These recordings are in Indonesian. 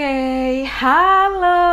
okay. halo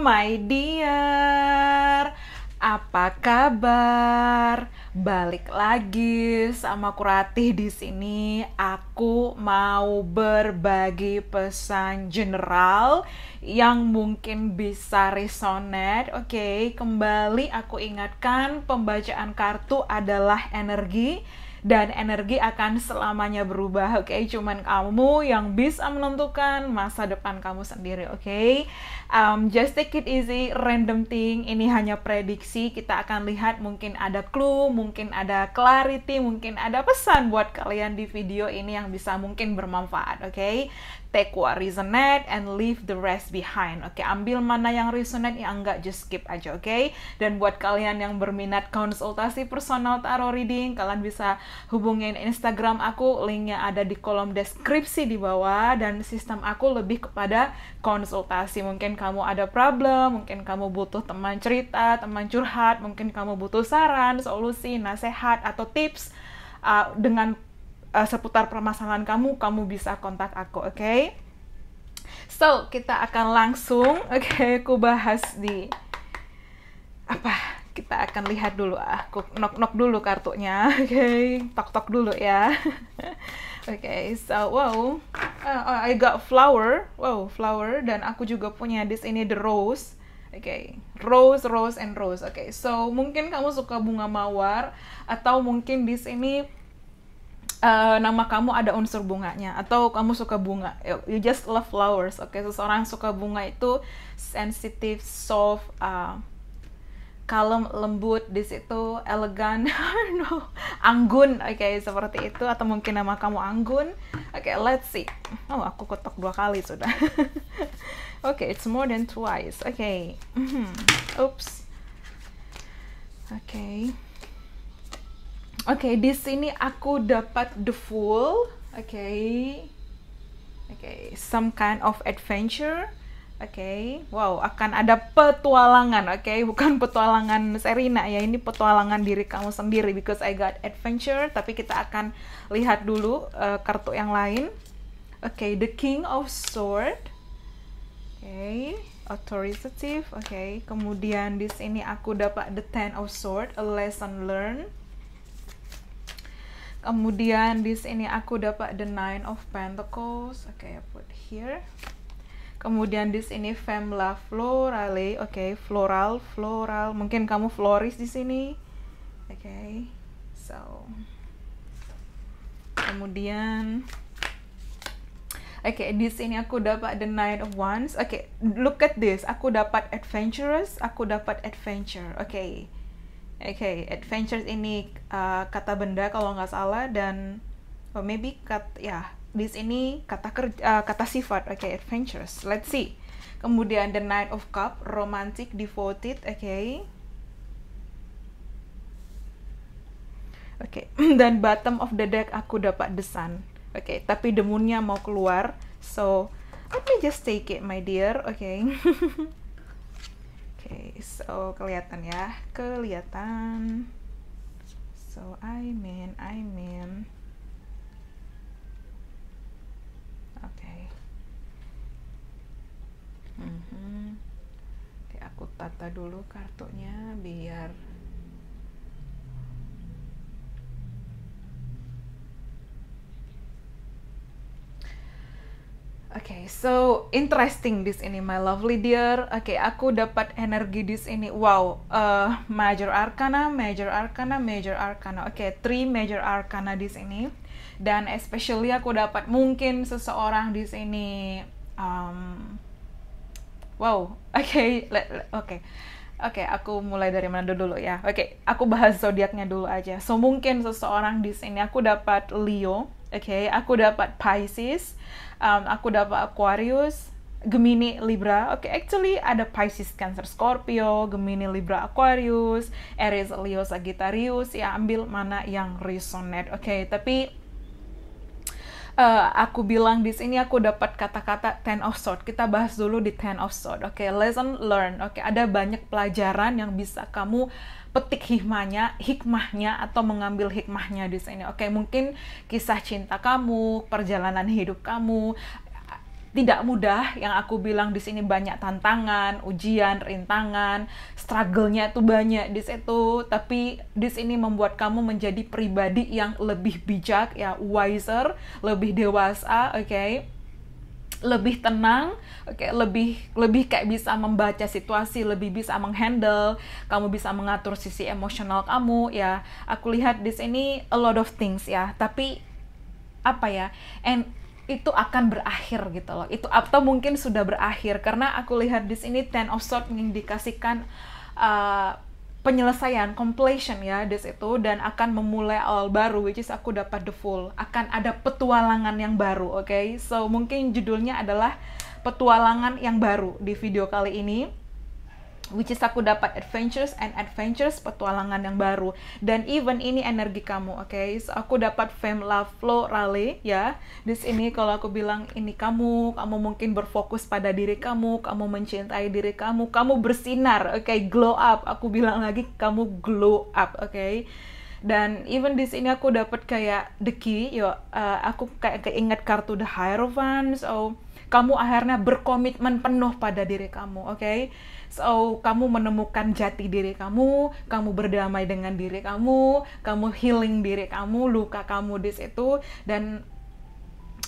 my dear. Apa kabar? Balik lagi sama Kuratih di sini. Aku mau berbagi pesan general yang mungkin bisa resonate. Oke, okay. kembali aku ingatkan pembacaan kartu adalah energi dan energi akan selamanya berubah oke okay? cuman kamu yang bisa menentukan masa depan kamu sendiri oke okay? um, just take it easy random thing ini hanya prediksi kita akan lihat mungkin ada clue mungkin ada clarity mungkin ada pesan buat kalian di video ini yang bisa mungkin bermanfaat oke okay? take what resonate and leave the rest behind. Oke, okay, ambil mana yang resonate yang enggak just skip aja, oke? Okay? Dan buat kalian yang berminat konsultasi personal tarot reading, kalian bisa hubungin Instagram aku, linknya ada di kolom deskripsi di bawah dan sistem aku lebih kepada konsultasi. Mungkin kamu ada problem, mungkin kamu butuh teman cerita, teman curhat, mungkin kamu butuh saran, solusi, nasihat atau tips uh, dengan uh, seputar permasalahan kamu, kamu bisa kontak aku, oke? Okay? So, kita akan langsung, oke, okay, aku bahas di apa? Kita akan lihat dulu, aku nok-nok dulu kartunya, oke? Okay? Tok-tok dulu ya. oke, okay, so wow, uh, I got flower, wow, flower, dan aku juga punya this ini the rose. Oke, okay. rose, rose, and rose. Oke, okay. so mungkin kamu suka bunga mawar atau mungkin di sini uh, nama kamu ada unsur bunganya atau kamu suka bunga you just love flowers oke okay? seseorang suka bunga itu sensitive soft uh, kalem lembut di situ elegan no anggun oke okay, seperti itu atau mungkin nama kamu anggun oke okay, let's see oh aku kotak dua kali sudah oke okay, it's more than twice oke okay. oops oke okay. Oke, okay, di sini aku dapat the fool. Oke. Okay. Oke, okay. some kind of adventure. Oke, okay. wow, akan ada petualangan, oke, okay? bukan petualangan Serina ya, ini petualangan diri kamu sendiri because I got adventure, tapi kita akan lihat dulu uh, kartu yang lain. Oke, okay, the King of Sword. Oke, okay. authoritative, oke. Okay. Kemudian di sini aku dapat the Ten of Sword, a lesson learned kemudian di sini aku dapat the nine of pentacles oke okay, put here kemudian di sini femla florale oke okay, floral floral mungkin kamu florist di sini oke okay, so kemudian Oke, okay, di sini aku dapat the nine of wands. Oke, okay, look at this. Aku dapat adventurous, aku dapat adventure. Oke. Okay okay, adventures ini uh, kata benda kalau nggak salah dan oh, maybe kat ya yeah, di sini kata kerja uh, kata sifat oke okay, adventures let's see kemudian the knight of cup romantic devoted okay. Oke, okay. dan bottom of the deck aku dapat desan. Oke, okay. tapi demunnya mau keluar. So, let me just take it, my dear. Oke. Okay. okay, so kelihatan ya, kelihatan. So I mean, I mean. Oke. Okay. Mm -hmm. okay, aku tata dulu kartunya biar okay, so interesting this ini my lovely dear. Oke, okay, aku dapat energi di sini. Wow, uh, major arcana, major arcana, major arcana. Oke, okay, three major arcana di sini. Dan especially aku dapat mungkin seseorang di sini. Um, wow, oke, okay, oke. Okay. Oke, okay, aku mulai dari mana dulu ya. Oke, okay, aku bahas zodiaknya dulu aja. So mungkin seseorang di sini aku dapat Leo Oke, okay, aku dapat Pisces, um, aku dapat Aquarius, Gemini, Libra. Oke, okay, actually ada Pisces, Cancer, Scorpio, Gemini, Libra, Aquarius, Aries, Leo, Sagittarius. Ya ambil mana yang resonate. Oke, okay, tapi uh, aku bilang di sini aku dapat kata-kata ten of sword. Kita bahas dulu di ten of sword. Oke, okay, lesson learn. Oke, okay, ada banyak pelajaran yang bisa kamu petik hikmahnya, hikmahnya atau mengambil hikmahnya di sini. Oke, okay, mungkin kisah cinta kamu, perjalanan hidup kamu, tidak mudah yang aku bilang di sini banyak tantangan ujian rintangan struggle-nya itu banyak di situ tapi di sini membuat kamu menjadi pribadi yang lebih bijak ya wiser lebih dewasa oke okay? lebih tenang, oke, okay, lebih lebih kayak bisa membaca situasi, lebih bisa menghandle, kamu bisa mengatur sisi emosional kamu ya. Aku lihat di sini a lot of things ya, tapi apa ya? And itu akan berakhir gitu loh. Itu atau mungkin sudah berakhir karena aku lihat di sini ten of swords mengindikasikan uh, penyelesaian completion ya di itu dan akan memulai awal baru which is aku dapat the full. Akan ada petualangan yang baru, oke. Okay? So mungkin judulnya adalah petualangan yang baru di video kali ini which is aku dapat adventures and adventures petualangan yang baru dan even ini energi kamu oke okay? so, aku dapat fame love flow rally ya this ini kalau aku bilang ini kamu kamu mungkin berfokus pada diri kamu kamu mencintai diri kamu kamu bersinar oke okay? glow up aku bilang lagi kamu glow up oke okay? dan even di sini aku dapat kayak the key yo uh, aku kayak keinget kartu the hierophant so oh, kamu akhirnya berkomitmen penuh pada diri kamu oke okay? So, kamu menemukan jati diri kamu, kamu berdamai dengan diri kamu, kamu healing diri kamu, luka kamu di situ dan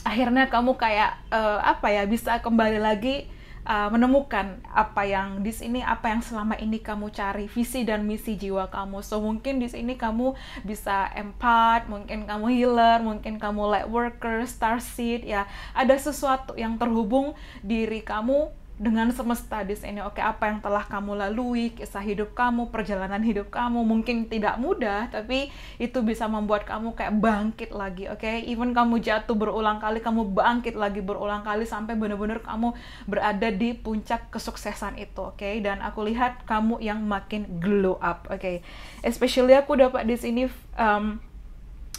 akhirnya kamu kayak uh, apa ya bisa kembali lagi uh, menemukan apa yang di sini apa yang selama ini kamu cari visi dan misi jiwa kamu. So mungkin di sini kamu bisa empat, mungkin kamu healer, mungkin kamu light worker, star seed ya. Ada sesuatu yang terhubung diri kamu dengan semesta di sini. Oke, apa yang telah kamu lalui, kisah hidup kamu, perjalanan hidup kamu mungkin tidak mudah, tapi itu bisa membuat kamu kayak bangkit lagi. Oke, even kamu jatuh berulang kali, kamu bangkit lagi berulang kali sampai benar-benar kamu berada di puncak kesuksesan itu. Oke, dan aku lihat kamu yang makin glow up. Oke, especially aku dapat di sini. Um,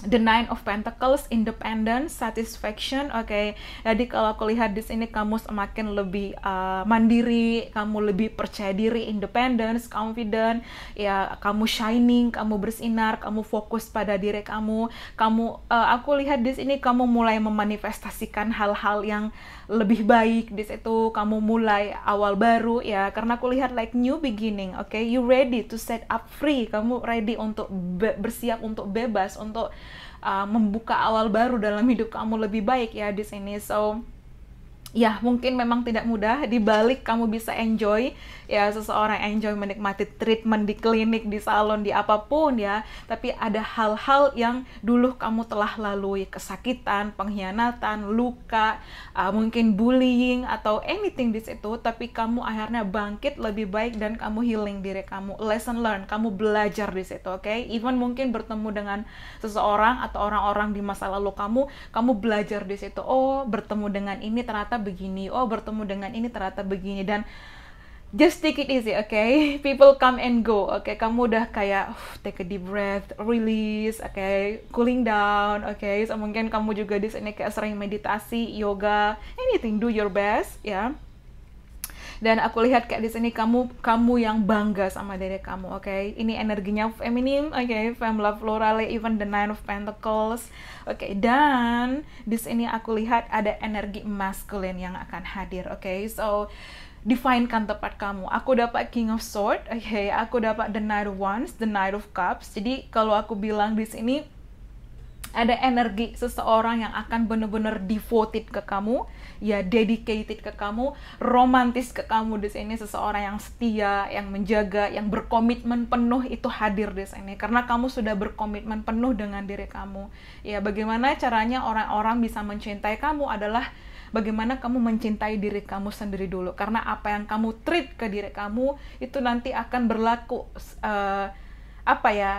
The Nine of Pentacles, Independence, Satisfaction. Oke, okay. jadi kalau aku lihat di sini kamu semakin lebih uh, mandiri, kamu lebih percaya diri, independence, confident, ya kamu shining, kamu bersinar, kamu fokus pada diri kamu. Kamu, uh, aku lihat di sini kamu mulai memanifestasikan hal-hal yang lebih baik di situ kamu mulai awal baru ya karena aku lihat like new beginning oke okay? you ready to set up free kamu ready untuk be bersiap untuk bebas untuk uh, membuka awal baru dalam hidup kamu lebih baik ya di sini so ya mungkin memang tidak mudah dibalik kamu bisa enjoy ya seseorang enjoy menikmati treatment di klinik di salon di apapun ya tapi ada hal-hal yang dulu kamu telah lalui kesakitan pengkhianatan luka uh, mungkin bullying atau anything di situ tapi kamu akhirnya bangkit lebih baik dan kamu healing diri kamu lesson learn kamu belajar di situ oke okay? even mungkin bertemu dengan seseorang atau orang-orang di masa lalu kamu kamu belajar di situ oh bertemu dengan ini ternyata ternyata begini oh bertemu dengan ini ternyata begini dan just take it easy, okay? People come and go, okay? Kamu udah kayak take a deep breath, release, okay? Cooling down, okay? So mungkin kamu juga di sini kayak sering meditasi, yoga, anything, do your best, ya. Yeah? dan aku lihat kayak di sini kamu kamu yang bangga sama diri kamu oke okay? ini energinya feminim oke okay? fem love floral even the nine of pentacles oke okay? dan di sini aku lihat ada energi maskulin yang akan hadir oke okay? so definekan tempat kamu. Aku dapat King of Sword, oke, okay? aku dapat The Knight of Wands, The Knight of Cups. Jadi kalau aku bilang di sini ada energi seseorang yang akan benar-benar devoted ke kamu, ya dedicated ke kamu, romantis ke kamu di sini seseorang yang setia, yang menjaga, yang berkomitmen penuh itu hadir di sini karena kamu sudah berkomitmen penuh dengan diri kamu. Ya bagaimana caranya orang-orang bisa mencintai kamu adalah bagaimana kamu mencintai diri kamu sendiri dulu karena apa yang kamu treat ke diri kamu itu nanti akan berlaku uh, apa ya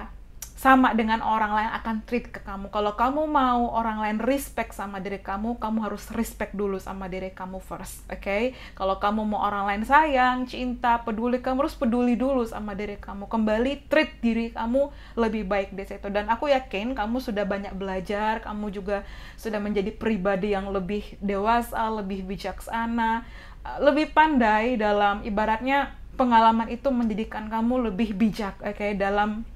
sama dengan orang lain akan treat ke kamu. Kalau kamu mau orang lain respect sama diri kamu, kamu harus respect dulu sama diri kamu first, oke? Okay? Kalau kamu mau orang lain sayang, cinta, peduli, kamu harus peduli dulu sama diri kamu. Kembali treat diri kamu lebih baik di situ. Dan aku yakin kamu sudah banyak belajar, kamu juga sudah menjadi pribadi yang lebih dewasa, lebih bijaksana, eh, lebih pandai dalam ibaratnya pengalaman itu menjadikan kamu lebih bijak, oke? Okay? Dalam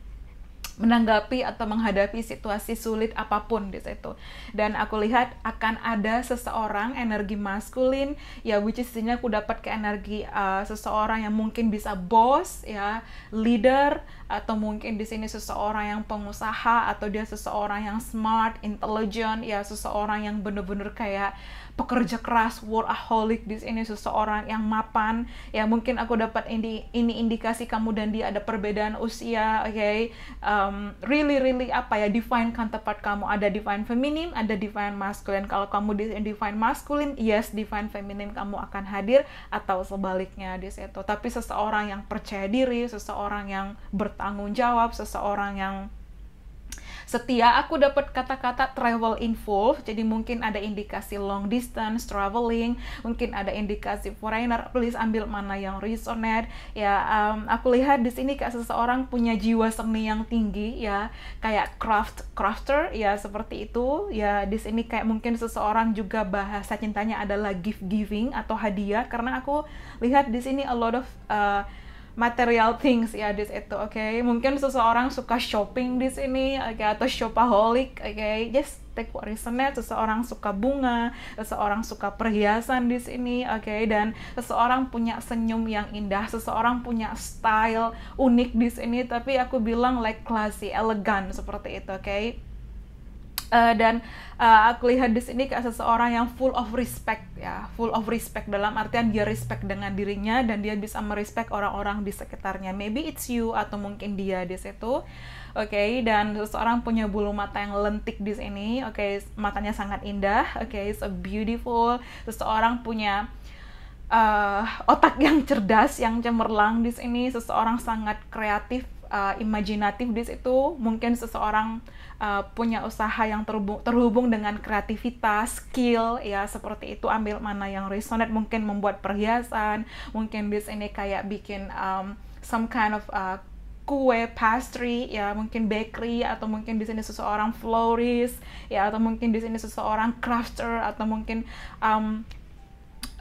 menanggapi atau menghadapi situasi sulit apapun di situ. Dan aku lihat akan ada seseorang energi maskulin ya which is sini aku dapat ke energi uh, seseorang yang mungkin bisa bos ya, leader atau mungkin di sini seseorang yang pengusaha atau dia seseorang yang smart, intelligent, ya seseorang yang bener-bener kayak pekerja keras, workaholic di sini seseorang yang mapan. Ya mungkin aku dapat ini ini indikasi kamu dan dia ada perbedaan usia, oke. Okay? Um, really really apa ya define kan tempat kamu ada define feminim, ada define masculine. Kalau kamu di define masculine, yes define feminim kamu akan hadir atau sebaliknya di situ. Tapi seseorang yang percaya diri, seseorang yang bertanggung jawab, seseorang yang setia aku dapat kata-kata travel involved jadi mungkin ada indikasi long distance traveling mungkin ada indikasi foreigner please ambil mana yang resonate ya um, aku lihat di sini kayak seseorang punya jiwa seni yang tinggi ya kayak craft crafter ya seperti itu ya di sini kayak mungkin seseorang juga bahasa cintanya adalah gift giving atau hadiah karena aku lihat di sini a lot of uh, material things ya di itu oke okay? mungkin seseorang suka shopping di sini okay? atau shopaholic oke okay? just take what reasonnya seseorang suka bunga seseorang suka perhiasan di sini oke okay? dan seseorang punya senyum yang indah seseorang punya style unik di sini tapi aku bilang like classy elegan seperti itu oke okay? uh, dan uh, aku lihat di sini kayak seseorang yang full of respect ya full of respect dalam artian dia respect dengan dirinya dan dia bisa merespek orang-orang di sekitarnya maybe it's you atau mungkin dia di situ oke okay? dan seseorang punya bulu mata yang lentik di sini oke okay? matanya sangat indah oke okay? a beautiful seseorang punya uh, otak yang cerdas yang cemerlang di sini seseorang sangat kreatif uh, imajinatif di situ mungkin seseorang uh, punya usaha yang terhubung, terhubung dengan kreativitas, skill ya seperti itu ambil mana yang resonate mungkin membuat perhiasan, mungkin bis ini kayak bikin um, some kind of uh, kue pastry ya mungkin bakery atau mungkin di sini seseorang florist ya atau mungkin di sini seseorang crafter atau mungkin um,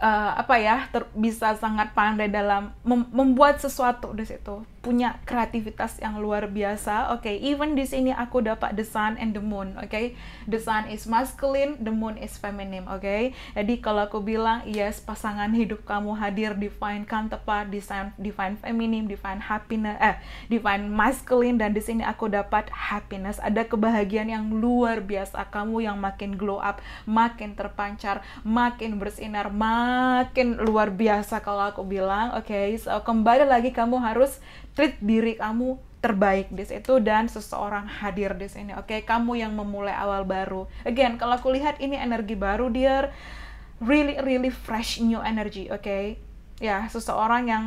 uh, apa ya bisa sangat pandai dalam mem membuat sesuatu di situ punya kreativitas yang luar biasa. Oke, okay, even di sini aku dapat the sun and the moon. Oke, okay? the sun is masculine, the moon is feminine. Oke, okay? jadi kalau aku bilang yes, pasangan hidup kamu hadir define kan tepat, define define feminine, define happiness, eh, define masculine dan di sini aku dapat happiness. Ada kebahagiaan yang luar biasa. Kamu yang makin glow up, makin terpancar, makin bersinar, makin luar biasa kalau aku bilang. Oke, okay? so kembali lagi kamu harus treat diri kamu terbaik di situ dan seseorang hadir di sini. Oke, okay? kamu yang memulai awal baru. Again, kalau aku lihat ini energi baru, dia really really fresh new energy. Oke, okay? ya seseorang yang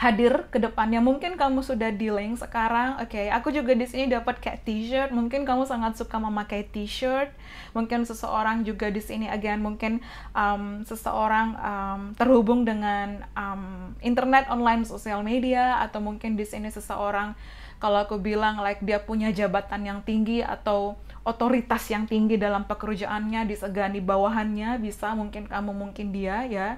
hadir ke depannya. Mungkin kamu sudah di link sekarang. Oke, okay, aku juga di sini dapat kayak t-shirt. Mungkin kamu sangat suka memakai t-shirt. Mungkin seseorang juga di sini again mungkin um, seseorang um, terhubung dengan um, internet online sosial media atau mungkin di sini seseorang kalau aku bilang like dia punya jabatan yang tinggi atau otoritas yang tinggi dalam pekerjaannya di disegani bawahannya bisa mungkin kamu mungkin dia ya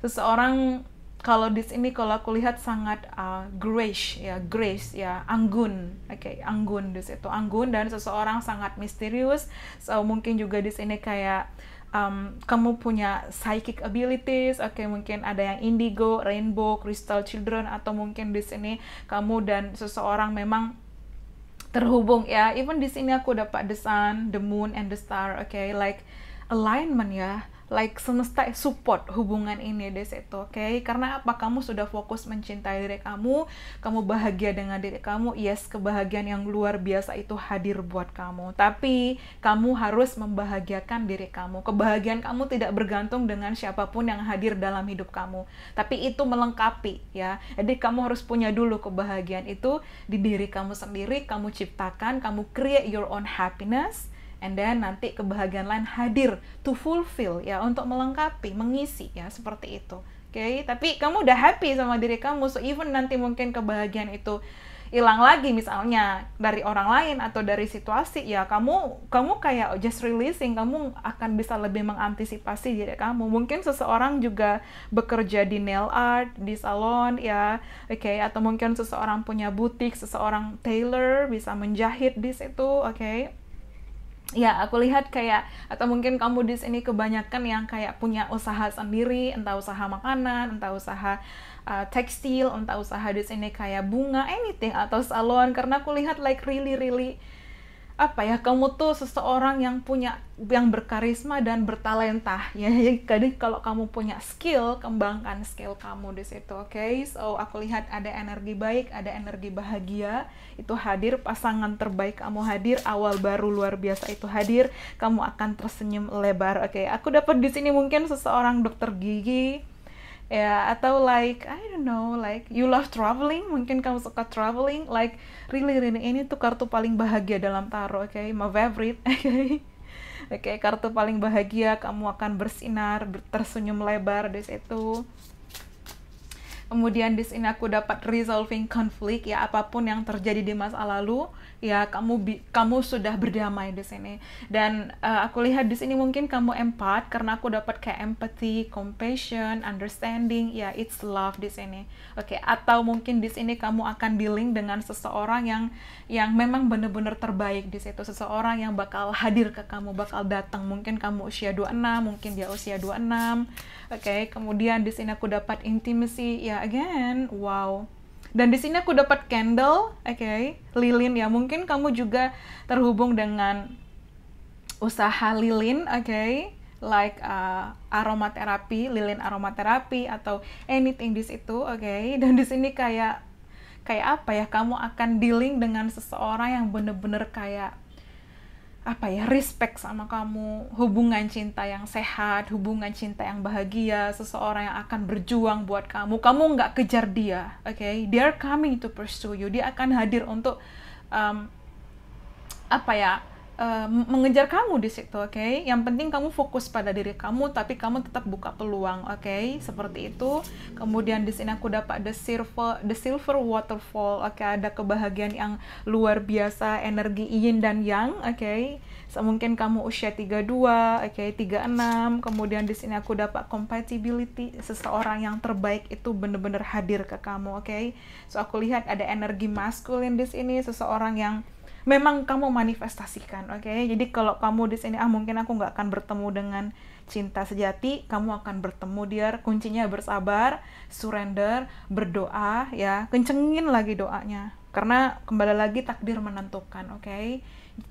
seseorang kalau di sini kalau aku lihat sangat uh, grace ya grace ya anggun oke okay, anggun di situ anggun dan seseorang sangat misterius so mungkin juga di sini kayak um, kamu punya psychic abilities oke okay, mungkin ada yang indigo rainbow crystal children atau mungkin di sini kamu dan seseorang memang terhubung ya even di sini aku dapat the sun the moon and the star oke okay? like alignment ya like semesta support hubungan ini di situ oke okay? karena apa kamu sudah fokus mencintai diri kamu kamu bahagia dengan diri kamu yes kebahagiaan yang luar biasa itu hadir buat kamu tapi kamu harus membahagiakan diri kamu kebahagiaan kamu tidak bergantung dengan siapapun yang hadir dalam hidup kamu tapi itu melengkapi ya jadi kamu harus punya dulu kebahagiaan itu di diri kamu sendiri kamu ciptakan kamu create your own happiness and then nanti kebahagiaan lain hadir to fulfill ya untuk melengkapi mengisi ya seperti itu oke okay? tapi kamu udah happy sama diri kamu so even nanti mungkin kebahagiaan itu hilang lagi misalnya dari orang lain atau dari situasi ya kamu kamu kayak just releasing kamu akan bisa lebih mengantisipasi diri kamu mungkin seseorang juga bekerja di nail art di salon ya oke okay? atau mungkin seseorang punya butik seseorang tailor bisa menjahit di situ oke okay? ya aku lihat kayak atau mungkin kamu di sini kebanyakan yang kayak punya usaha sendiri entah usaha makanan entah usaha uh, tekstil entah usaha di sini kayak bunga anything atau salon karena aku lihat like really really apa ya kamu tuh seseorang yang punya yang berkarisma dan bertalenta ya jadi kalau kamu punya skill kembangkan skill kamu di situ oke okay? so aku lihat ada energi baik ada energi bahagia itu hadir pasangan terbaik kamu hadir awal baru luar biasa itu hadir kamu akan tersenyum lebar oke okay? aku dapat di sini mungkin seseorang dokter gigi ya atau like I don't know like you love traveling mungkin kamu suka traveling like really really ini tuh kartu paling bahagia dalam tarot oke okay? my favorite oke okay? oke okay, kartu paling bahagia kamu akan bersinar tersenyum lebar di situ kemudian di sini aku dapat resolving conflict ya apapun yang terjadi di masa lalu ya kamu bi kamu sudah berdamai di sini dan uh, aku lihat di sini mungkin kamu empat karena aku dapat kayak empathy, compassion, understanding, ya yeah, it's love di sini. Oke, okay. atau mungkin di sini kamu akan dealing dengan seseorang yang yang memang benar-benar terbaik di situ, seseorang yang bakal hadir ke kamu, bakal datang. Mungkin kamu usia 26, mungkin dia usia 26. Oke, okay. kemudian di sini aku dapat intimacy, ya yeah, again, wow dan di sini aku dapat candle, oke, okay, lilin ya. Mungkin kamu juga terhubung dengan usaha lilin, oke. Okay? like uh, aromaterapi, lilin aromaterapi atau anything di situ, oke. Okay? Dan di sini kayak kayak apa ya? Kamu akan dealing dengan seseorang yang bener-bener kayak apa ya respect sama kamu hubungan cinta yang sehat hubungan cinta yang bahagia seseorang yang akan berjuang buat kamu kamu nggak kejar dia oke okay? they're coming to pursue you dia akan hadir untuk um, apa ya Eh, mengejar kamu di situ, oke? Okay? Yang penting kamu fokus pada diri kamu, tapi kamu tetap buka peluang, oke? Okay? Seperti itu. Kemudian di sini aku dapat the silver, the silver waterfall, oke? Okay? Ada kebahagiaan yang luar biasa, energi yin dan yang, oke? Okay? So, kamu usia 32, oke? Okay? 36. Kemudian di sini aku dapat compatibility, seseorang yang terbaik itu bener-bener hadir ke kamu, oke? Okay? So aku lihat ada energi maskulin di sini, seseorang yang memang kamu manifestasikan oke okay? jadi kalau kamu di sini ah mungkin aku nggak akan bertemu dengan cinta sejati kamu akan bertemu dia kuncinya bersabar surrender berdoa ya kencengin lagi doanya karena kembali lagi takdir menentukan oke okay?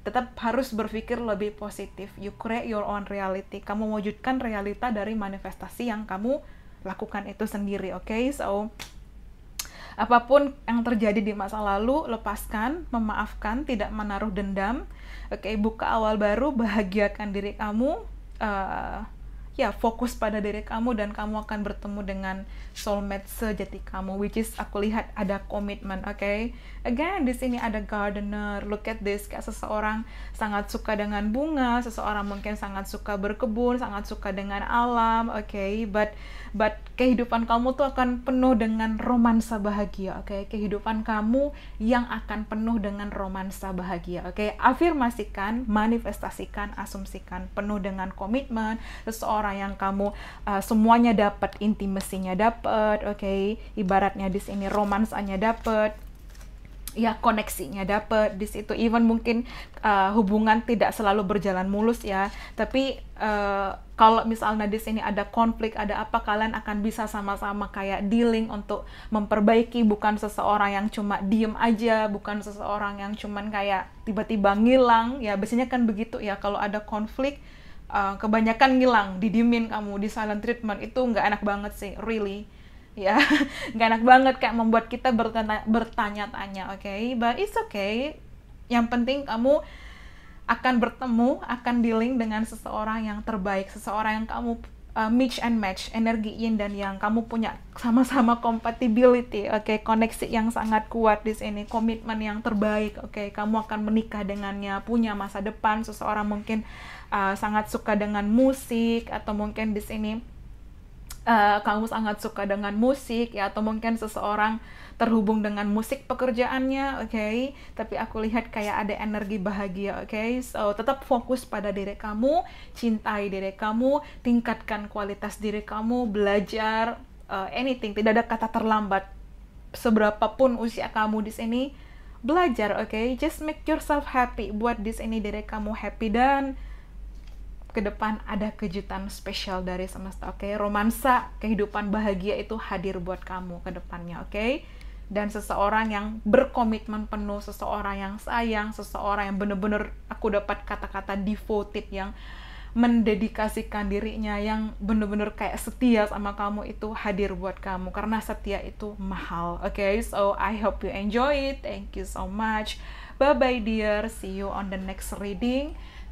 tetap harus berpikir lebih positif you create your own reality kamu wujudkan realita dari manifestasi yang kamu lakukan itu sendiri oke okay? so apapun yang terjadi di masa lalu lepaskan memaafkan tidak menaruh dendam oke okay, buka awal baru bahagiakan diri kamu uh, ya fokus pada diri kamu dan kamu akan bertemu dengan soulmate sejati kamu which is aku lihat ada komitmen oke okay? again di sini ada gardener look at this kayak seseorang sangat suka dengan bunga seseorang mungkin sangat suka berkebun sangat suka dengan alam oke okay? but but kehidupan kamu tuh akan penuh dengan romansa bahagia oke okay? kehidupan kamu yang akan penuh dengan romansa bahagia oke okay? afirmasikan manifestasikan asumsikan penuh dengan komitmen seseorang orang yang kamu uh, semuanya dapat, intimasinya dapat, oke. Okay? Ibaratnya di sini romansanya dapat, ya koneksinya dapat di situ even mungkin uh, hubungan tidak selalu berjalan mulus ya tapi uh, kalau misalnya di sini ada konflik ada apa kalian akan bisa sama-sama kayak dealing untuk memperbaiki bukan seseorang yang cuma diem aja bukan seseorang yang cuman kayak tiba-tiba ngilang ya biasanya kan begitu ya kalau ada konflik uh, kebanyakan ngilang, didimin kamu, di silent treatment itu nggak enak banget sih, really. Ya, nggak enak banget kayak membuat kita bertanya-tanya, oke? Okay? But it's okay. Yang penting kamu akan bertemu, akan dealing dengan seseorang yang terbaik, seseorang yang kamu uh, mix and match energi yin dan yang kamu punya sama-sama compatibility oke okay? koneksi yang sangat kuat di sini komitmen yang terbaik oke okay? kamu akan menikah dengannya punya masa depan seseorang mungkin uh, sangat suka dengan musik atau mungkin di sini uh, Kang sangat suka dengan musik ya atau mungkin seseorang terhubung dengan musik pekerjaannya, oke. Okay? Tapi aku lihat kayak ada energi bahagia, oke. Okay? So, tetap fokus pada diri kamu, cintai diri kamu, tingkatkan kualitas diri kamu, belajar uh, anything, tidak ada kata terlambat. Seberapapun usia kamu di sini, belajar, oke. Okay? Just make yourself happy, buat di sini diri kamu happy dan ke depan ada kejutan spesial dari semesta, oke? Okay? Romansa kehidupan bahagia itu hadir buat kamu ke depannya, oke? Okay? Dan seseorang yang berkomitmen penuh, seseorang yang sayang, seseorang yang bener-bener aku dapat kata-kata devoted yang mendedikasikan dirinya yang bener-bener kayak setia sama kamu itu hadir buat kamu karena setia itu mahal. Oke, okay? so I hope you enjoy it. Thank you so much. Bye bye dear. See you on the next reading.